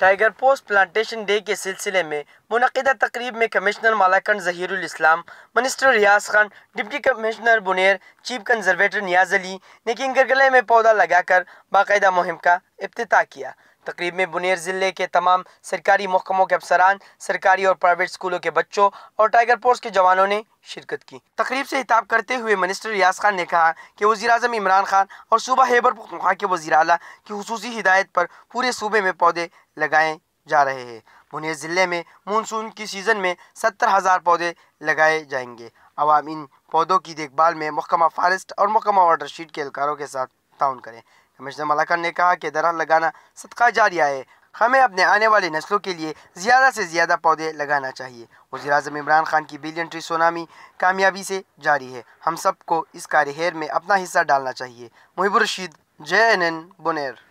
tiger post plantation day के सिलसिले में मुनदा तकरीब में कमिश्नर मालाकंड इस्लाम minister Riaz Khan deputy commissioner Buner chief conservator Niaz Ali ने किंगरगले में पौधा लगाकर बाकायदा मुहिम का अफ्त किया तकरीब में बुनेर ज़िले के तमाम सरकारी महकमों के अफसरान सरकारी और प्राइवेट स्कूलों के बच्चों और टाइगर फोर्स के जवानों ने शिरकत की तकरीब से हिताब करते हुए मिनिस्टर रियाज खान ने कहा कि वजी अजम इमरान खान और सूबा हेबर पखनखा के वजी अला की खसूसी हिदायत पर पूरे सूबे में पौधे लगाए जा रहे हैं बुनेर ज़िले में मानसून की सीज़न में सत्तर हज़ार पौधे लगाए जाएंगे आवाम इन पौधों की देखभाल में महकमा फारेस्ट और महकमा वाटर शीट के एहलकारों के साथ ताउन करें कमिश्नर मलाकर ने कहा कि दरख्त लगाना सदका जारी है हमें अपने आने वाली नस्लों के लिए ज़्यादा से ज़्यादा पौधे लगाना चाहिए वजी अजम इमरान खान की बिलियन ट्री सोनामी कामयाबी से जारी है हम सबको इस कार्य में अपना हिस्सा डालना चाहिए Muhibur Rashid J N N बुनेर